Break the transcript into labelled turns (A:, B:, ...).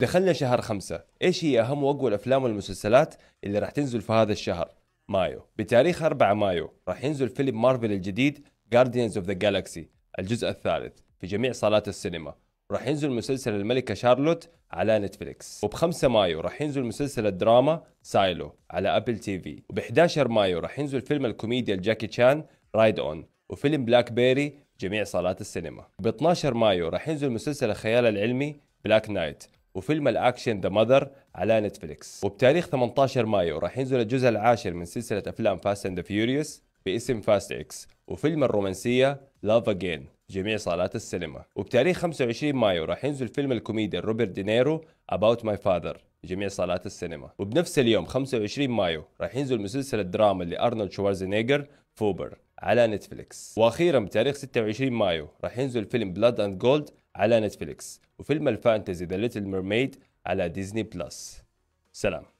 A: دخلنا شهر خمسة إيش هي أهم وأقوى الأفلام والمسلسلات اللي راح تنزل في هذا الشهر مايو بتاريخ 4 مايو راح ينزل فيلم مارفل الجديد جارديانز اوف ذا جالاكسي الجزء الثالث في جميع صالات السينما راح ينزل مسلسل الملكة شارلوت على نتفليكس وب 5 مايو راح ينزل مسلسل الدراما سايلو على ابل تي في وب 11 مايو راح ينزل فيلم الكوميديا الجاكي تشان رايد اون وفيلم بلاك بيري جميع صالات السينما وب 12 مايو راح ينزل مسلسل الخيال العلمي بلاك نايت وفيلم الاكشن ذا ماذر على نتفليكس وبتاريخ 18 مايو راح ينزل الجزء العاشر من سلسله افلام فاست اند فيوريوس باسم فاست اكس وفيلم الرومانسيه لاف اجين جميع صالات السينما وبتاريخ 25 مايو راح ينزل فيلم الكوميدي روبرت دينيرو اباوت ماي فاذر جميع صالات السينما وبنفس اليوم 25 مايو راح ينزل مسلسل الدراما لارنولد شوارزنيجر فوبر على نتفليكس واخيرا بتاريخ 26 مايو راح ينزل فيلم بلاد اند جولد على نتفليكس وفيلم الفانتزي ذا ليتل ميرميد على ديزني بلس سلام